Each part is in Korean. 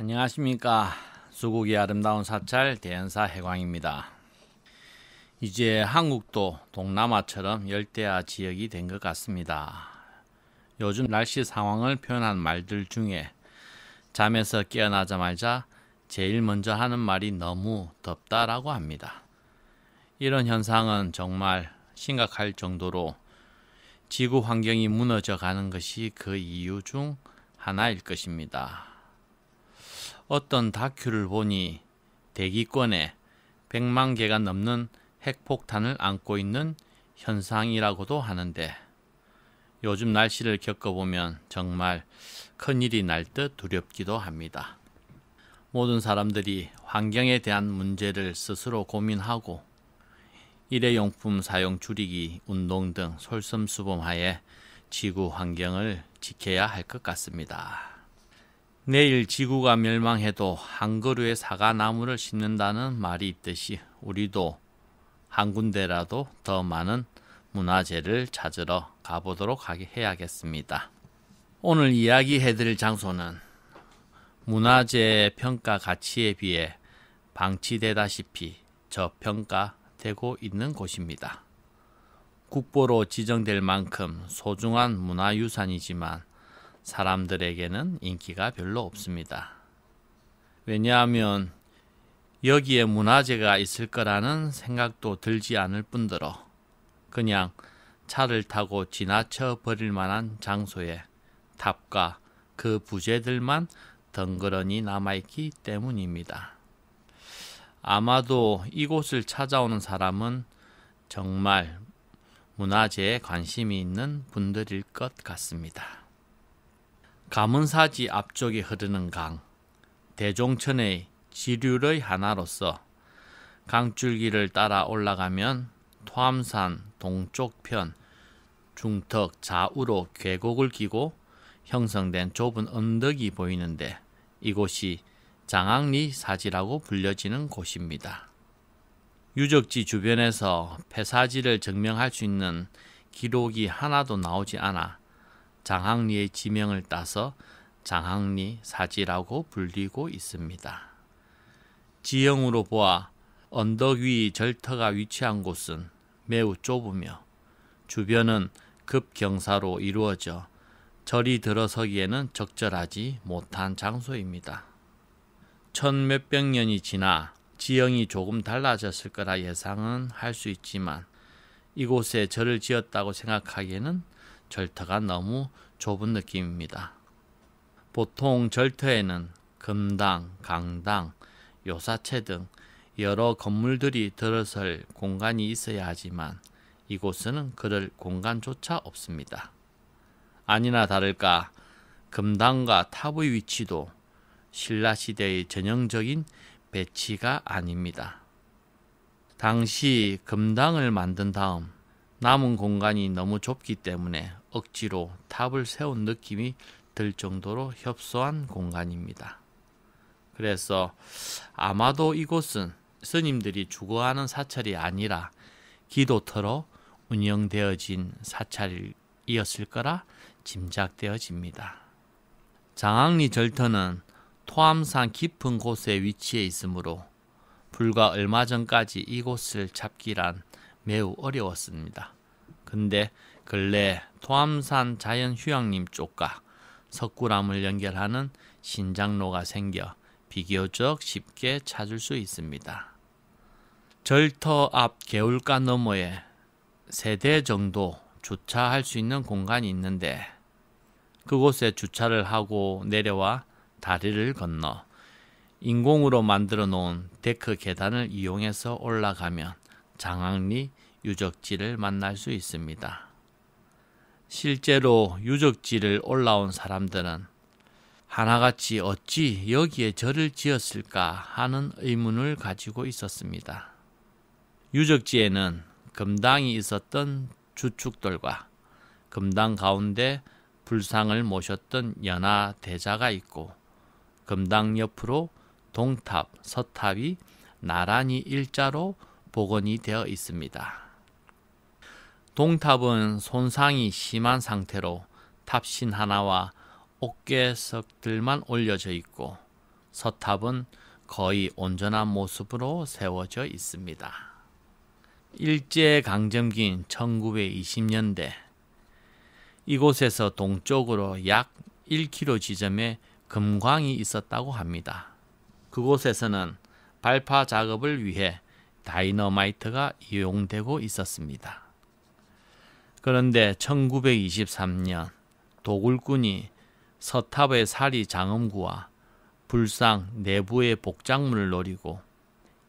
안녕하십니까. 수국이 아름다운 사찰 대연사 해광입니다. 이제 한국도 동남아처럼 열대야 지역이 된 것 같습니다. 요즘 날씨 상황을 표현한 말들 중에 잠에서 깨어나자마자 제일 먼저 하는 말이 너무 덥다라고 합니다. 이런 현상은 정말 심각할 정도로 지구 환경이 무너져 가는 것이 그 이유 중 하나일 것입니다. 어떤 다큐를 보니 대기권에 100만 개가 넘는 핵폭탄을 안고 있는 현상이라고도 하는데 요즘 날씨를 겪어보면 정말 큰일이 날 듯 두렵기도 합니다. 모든 사람들이 환경에 대한 문제를 스스로 고민하고 일회용품 사용 줄이기 운동 등 솔선수범하에 지구 환경을 지켜야 할 것 같습니다. 내일 지구가 멸망해도 한 그루의 사과나무를 심는다는 말이 있듯이 우리도 한 군데라도 더 많은 문화재를 찾으러 가보도록 하게 해야겠습니다. 오늘 이야기해드릴 장소는 문화재 평가 가치에 비해 방치되다시피 저평가되고 있는 곳입니다. 국보로 지정될 만큼 소중한 문화유산이지만 사람들에게는 인기가 별로 없습니다. 왜냐하면 여기에 문화재가 있을 거라는 생각도 들지 않을 뿐더러 그냥 차를 타고 지나쳐 버릴 만한 장소에 탑과 그 부재들만 덩그러니 남아있기 때문입니다. 아마도 이곳을 찾아오는 사람은 정말 문화재에 관심이 있는 분들일 것 같습니다. 가문사지 앞쪽에 흐르는 강, 대종천의 지류의 하나로서 강줄기를 따라 올라가면 토암산 동쪽편 중턱 좌우로 계곡을 끼고 형성된 좁은 언덕이 보이는데 이곳이 장항리 사지라고 불려지는 곳입니다. 유적지 주변에서 폐사지를 증명할 수 있는 기록이 하나도 나오지 않아 장항리의 지명을 따서 장항리 사지라고 불리고 있습니다. 지형으로 보아 언덕 위 절터가 위치한 곳은 매우 좁으며 주변은 급경사로 이루어져 절이 들어서기에는 적절하지 못한 장소입니다. 천 몇백 년이 지나 지형이 조금 달라졌을 거라 예상은 할 수 있지만 이곳에 절을 지었다고 생각하기에는 절터가 너무 좁은 느낌입니다. 보통 절터에는 금당, 강당, 요사채 등 여러 건물들이 들어설 공간이 있어야 하지만 이곳에는 그럴 공간조차 없습니다. 아니나 다를까 금당과 탑의 위치도 신라시대의 전형적인 배치가 아닙니다. 당시 금당을 만든 다음 남은 공간이 너무 좁기 때문에 억지로 탑을 세운 느낌이 들 정도로 협소한 공간입니다. 그래서 아마도 이곳은 스님들이 주거하는 사찰이 아니라 기도터로 운영되어진 사찰이었을 거라 짐작되어집니다. 장항리 절터는 토암산 깊은 곳에 위치해 있으므로 불과 얼마 전까지 이곳을 잡기란 매우 어려웠습니다. 근데 근래 토암산 자연휴양림 쪽과 석굴암을 연결하는 신장로가 생겨 비교적 쉽게 찾을 수 있습니다. 절터 앞 개울가 너머에 세 대 정도 주차할 수 있는 공간이 있는데 그곳에 주차를 하고 내려와 다리를 건너 인공으로 만들어 놓은 데크 계단을 이용해서 올라가면 장항리 유적지를 만날 수 있습니다. 실제로 유적지를 올라온 사람들은 하나같이 어찌 여기에 절을 지었을까 하는 의문을 가지고 있었습니다. 유적지에는 금당이 있었던 주축돌과 금당 가운데 불상을 모셨던 연화 대자가 있고 금당 옆으로 동탑, 서탑이 나란히 일자로 복원이 되어 있습니다. 동탑은 손상이 심한 상태로 탑신 하나와 어깨석들만 올려져 있고 서탑은 거의 온전한 모습으로 세워져 있습니다. 일제강점기인 1920년대 이곳에서 동쪽으로 약 1km 지점에 금광이 있었다고 합니다. 그곳에서는 발파 작업을 위해 다이너마이트가 이용되고 있었습니다. 그런데 1923년 도굴꾼이 서탑의 사리 장엄구와 불상 내부의 복장문을 노리고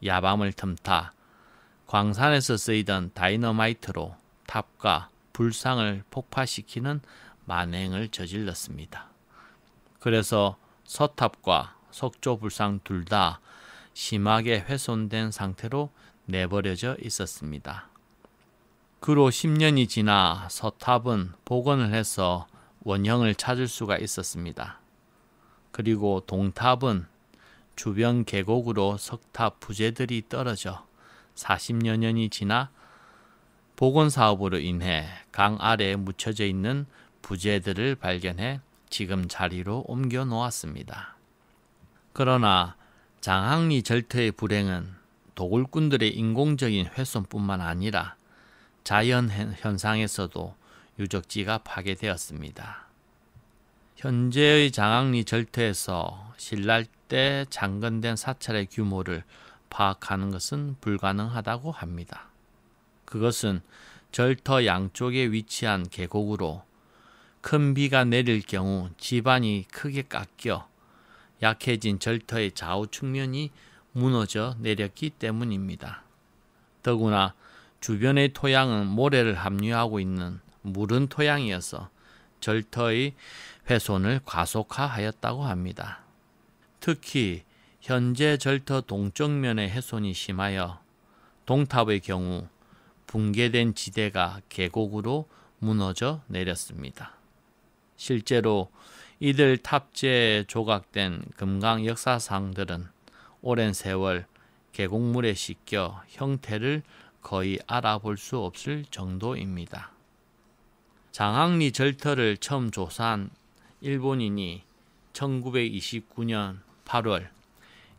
야밤을 틈타 광산에서 쓰이던 다이너마이트로 탑과 불상을 폭파시키는 만행을 저질렀습니다. 그래서 서탑과 석조불상 둘 다 심하게 훼손된 상태로 내버려져 있었습니다. 그로 10년이 지나 서탑은 복원을 해서 원형을 찾을 수가 있었습니다. 그리고 동탑은 주변 계곡으로 석탑 부재들이 떨어져 40여 년이 지나 복원사업으로 인해 강 아래에 묻혀져 있는 부재들을 발견해 지금 자리로 옮겨 놓았습니다. 그러나 장항리 절터의 불행은 도굴꾼들의 인공적인 훼손뿐만 아니라 자연 현상에서도 유적지가 파괴되었습니다. 현재의 장항리 절터에서 신랄때 장건된 사찰의 규모를 파악하는 것은 불가능하다고 합니다. 그것은 절터 양쪽에 위치한 계곡으로 큰 비가 내릴 경우 지반이 크게 깎여 약해진 절터의 좌우 측면이 무너져 내렸기 때문입니다. 더구나 주변의 토양은 모래를 함유하고 있는 무른 토양이어서 절터의 훼손을 과속화하였다고 합니다. 특히 현재 절터 동쪽면의 훼손이 심하여 동탑의 경우 붕괴된 지대가 계곡으로 무너져 내렸습니다. 실제로 이들 탑재에 조각된 금강 역사상들은 오랜 세월 계곡물에 씻겨 형태를 거의 알아볼 수 없을 정도입니다. 장항리 절터를 처음 조사한 일본인이 1929년 8월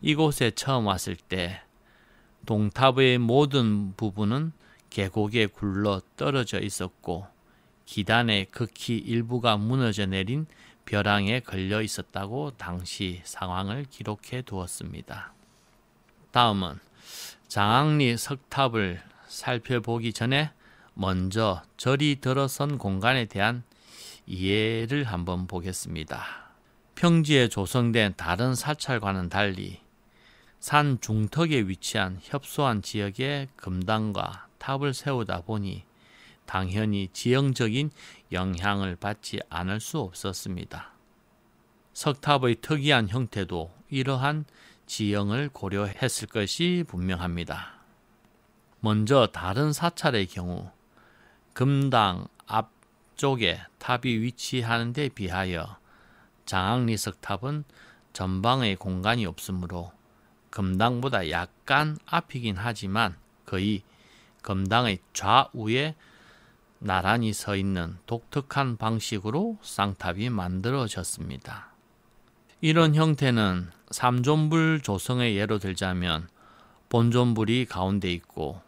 이곳에 처음 왔을 때 동탑의 모든 부분은 계곡에 굴러 떨어져 있었고 기단의 극히 일부가 무너져 내린 벼랑에 걸려 있었다고 당시 상황을 기록해 두었습니다. 다음은 장항리 석탑을 살펴보기 전에 먼저 절이 들어선 공간에 대한 이해를 한번 보겠습니다. 평지에 조성된 다른 사찰과는 달리 산 중턱에 위치한 협소한 지역에 금당과 탑을 세우다 보니 당연히 지형적인 영향을 받지 않을 수 없었습니다. 석탑의 특이한 형태도 이러한 지형을 고려했을 것이 분명합니다. 먼저 다른 사찰의 경우 금당 앞쪽에 탑이 위치하는 데 비하여 장학리석 탑은 전방의 공간이 없으므로 금당보다 약간 앞이긴 하지만 거의 금당의 좌우에 나란히 서 있는 독특한 방식으로 쌍탑이 만들어졌습니다. 이런 형태는 삼존불 조성의 예로 들자면 본존불이 가운데 있고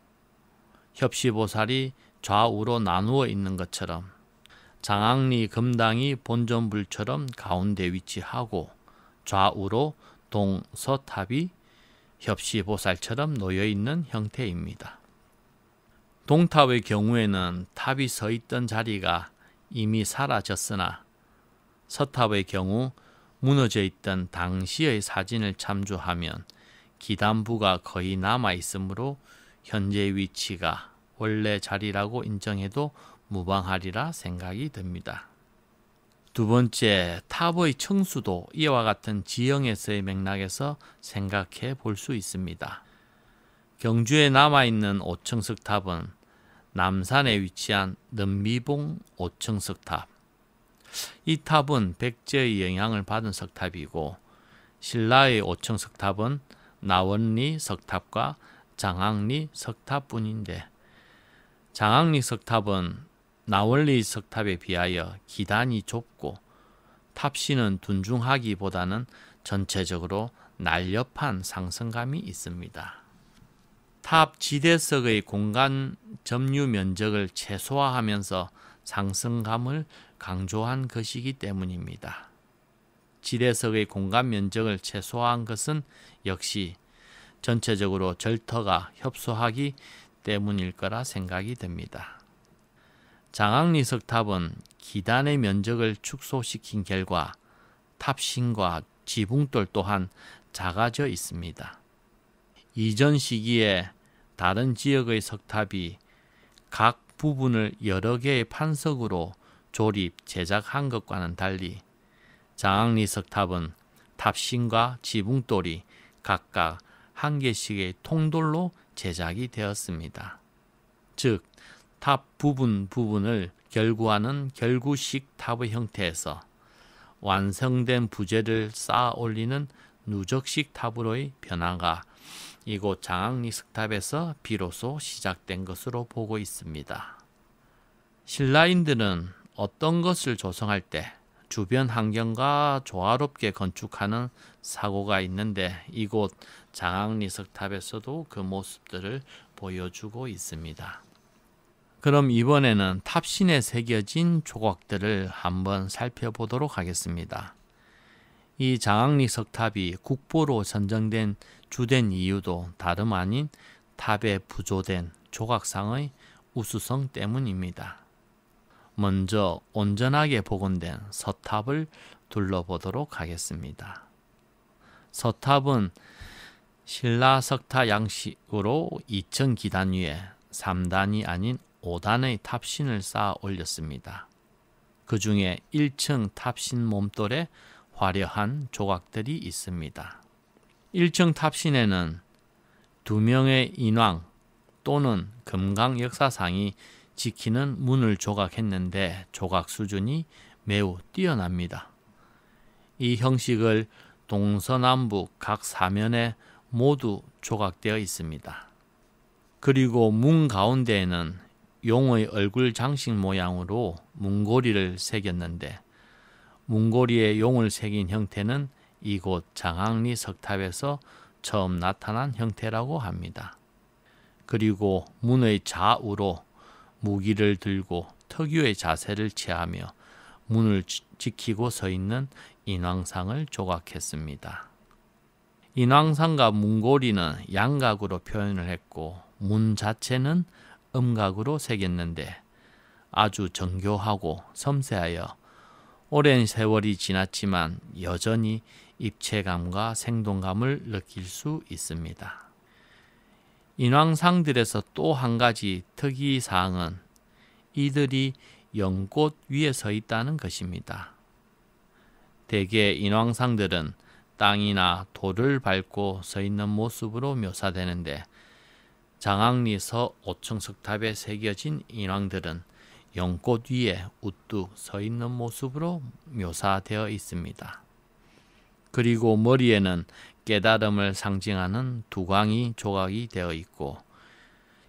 협시보살이 좌우로 나누어 있는 것처럼 장항리 금당이 본전불처럼 가운데 위치하고 좌우로 동서탑이 협시보살처럼 놓여있는 형태입니다. 동탑의 경우에는 탑이 서 있던 자리가 이미 사라졌으나 서탑의 경우 무너져 있던 당시의 사진을 참조하면 기단부가 거의 남아 있으므로 현재 위치가 원래 자리라고 인정해도 무방하리라 생각이 듭니다. 두 번째, 탑의 청수도 이와 같은 지형에서의 맥락에서 생각해 볼 수 있습니다. 경주에 남아있는 5층석 탑은 남산에 위치한 넘미봉 5층석 탑. 이 탑은 백제의 영향을 받은 석탑이고 신라의 5층 석탑은 나원리 석탑과 장항리 석탑뿐인데 장항리 석탑은 나월리 석탑에 비하여 기단이 좁고 탑신은 둔중하기보다는 전체적으로 날렵한 상승감이 있습니다. 탑 지대석의 공간 점유 면적을 최소화하면서 상승감을 강조한 것이기 때문입니다. 지대석의 공간 면적을 최소화한 것은 역시 전체적으로 절터가 협소하기 때문일 거라 생각이 됩니다 장학리석탑은 기단의 면적을 축소시킨 결과 탑신과 지붕돌 또한 작아져 있습니다. 이전 시기에 다른 지역의 석탑이 각 부분을 여러 개의 판석으로 조립, 제작한 것과는 달리 장학리석탑은 탑신과 지붕돌이 각각 한 개씩의 통돌로 제작이 되었습니다. 즉, 탑 부분 부분을 결구하는 결구식 탑의 형태에서 완성된 부재를 쌓아 올리는 누적식 탑으로의 변화가 이곳 장학리스탑에서 비로소 시작된 것으로 보고 있습니다. 신라인들은 어떤 것을 조성할 때 주변 환경과 조화롭게 건축하는 사고가 있는데 이곳 장학리석탑에서도 그 모습들을 보여주고 있습니다. 그럼 이번에는 탑신에 새겨진 조각들을 한번 살펴보도록 하겠습니다. 이 장학리석탑이 국보로 선정된 주된 이유도 다름 아닌 탑에 부조된 조각상의 우수성 때문입니다. 먼저 온전하게 복원된 서탑을 둘러보도록 하겠습니다. 서탑은 신라 석타 양식으로 2층 기단 위에 3단이 아닌 5단의 탑신을 쌓아 올렸습니다. 그 중에 1층 탑신 몸돌에 화려한 조각들이 있습니다. 1층 탑신에는 두 명의 인왕 또는 금강 역사상이 지키는 문을 조각했는데 조각 수준이 매우 뛰어납니다. 이 형식을 동서남북 각 사면에 모두 조각되어 있습니다. 그리고 문 가운데에는 용의 얼굴 장식 모양으로 문고리를 새겼는데 문고리에 용을 새긴 형태는 이곳 장항리 석탑에서 처음 나타난 형태라고 합니다. 그리고 문의 좌우로 무기를 들고 특유의 자세를 취하며 문을 지키고 서 있는 인왕상을 조각했습니다. 인왕상과 문고리는 양각으로 표현을 했고 문 자체는 음각으로 새겼는데 아주 정교하고 섬세하여 오랜 세월이 지났지만 여전히 입체감과 생동감을 느낄 수 있습니다. 인왕상들에서 또 한 가지 특이사항은 이들이 영꽃 위에 서 있다는 것입니다. 대개 인왕상들은 땅이나 돌을 밟고 서 있는 모습으로 묘사되는데 장항리서 5층 석탑에 새겨진 인왕들은 연꽃 위에 우뚝 서 있는 모습으로 묘사되어 있습니다. 그리고 머리에는 깨달음을 상징하는 두광이 조각이 되어 있고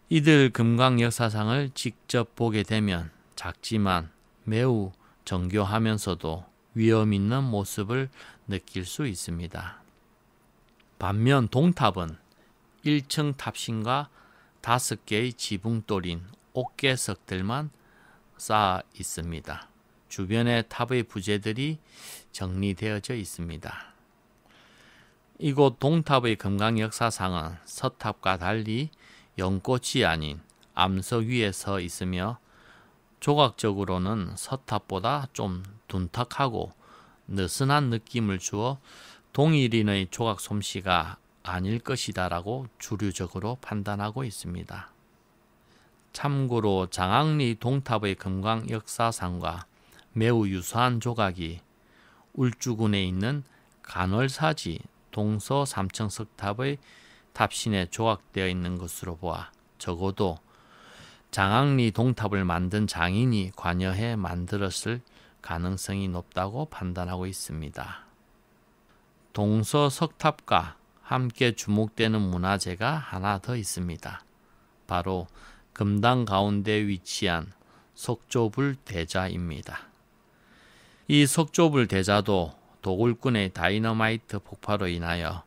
이들 금강 역사상을 직접 보게 되면 작지만 매우 정교하면서도 위험 있는 모습을 느낄 수 있습니다. 반면 동탑은 1층 탑신과 5개의 지붕돌인 옥계석들만 쌓아 있습니다. 주변의 탑의 부재들이 정리되어져 있습니다. 이곳 동탑의 금강 역사상은 서탑과 달리 연꽃이 아닌 암석 위에 서 있으며 조각적으로는 서탑보다 좀 둔탁하고 느슨한 느낌을 주어 동일인의 조각 솜씨가 아닐 것이다 라고 주류적으로 판단하고 있습니다. 참고로 장항리 동탑의 금강 역사상과 매우 유사한 조각이 울주군에 있는 간월사지 동서 삼층석탑의 탑신에 조각되어 있는 것으로 보아 적어도 장항리 동탑을 만든 장인이 관여해 만들었을 가능성이 높다고 판단하고 있습니다. 동서 석탑과 함께 주목되는 문화재가 하나 더 있습니다. 바로 금당 가운데 위치한 속조불 대자입니다. 이 속조불 대자도 도굴꾼의 다이너마이트 폭파로 인하여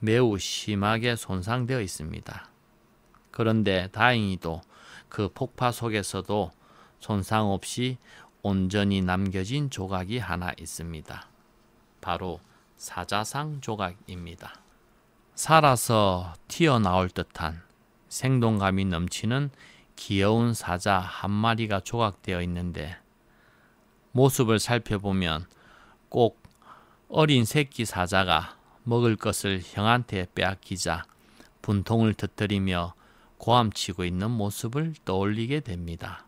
매우 심하게 손상되어 있습니다. 그런데 다행히도 그 폭파 속에서도 손상 없이 온전히 남겨진 조각이 하나 있습니다. 바로 사자상 조각입니다. 살아서 튀어나올 듯한 생동감이 넘치는 귀여운 사자 한 마리가 조각되어 있는데 모습을 살펴보면 꼭 어린 새끼 사자가 먹을 것을 형한테 빼앗기자 분통을 터뜨리며 고함치고 있는 모습을 떠올리게 됩니다.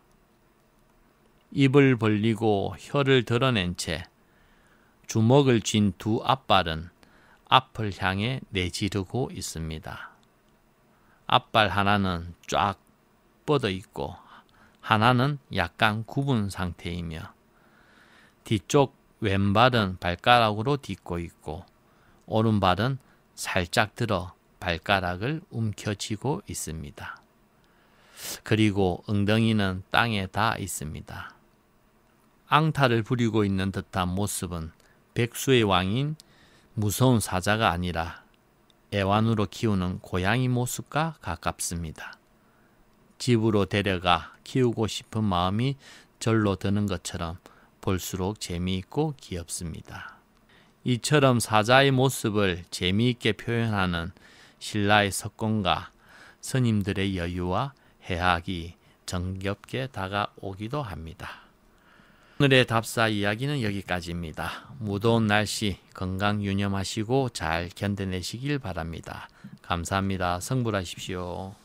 입을 벌리고 혀를 드러낸 채 주먹을 쥔 두 앞발은 앞을 향해 내지르고 있습니다. 앞발 하나는 쫙 뻗어 있고 하나는 약간 굽은 상태이며 뒤쪽 왼발은 발가락으로 딛고 있고 오른발은 살짝 들어 발가락을 움켜쥐고 있습니다. 그리고 엉덩이는 땅에 닿아 있습니다. 앙탈을 부리고 있는 듯한 모습은 백수의 왕인 무서운 사자가 아니라 애완으로 키우는 고양이 모습과 가깝습니다. 집으로 데려가 키우고 싶은 마음이 절로 드는 것처럼 볼수록 재미있고 귀엽습니다. 이처럼 사자의 모습을 재미있게 표현하는 신라의 석권과 스님들의 여유와 해악이 정겹게 다가오기도 합니다. 오늘의 답사 이야기는 여기까지입니다. 무더운 날씨 건강 유념하시고 잘 견뎌내시길 바랍니다. 감사합니다. 성불하십시오.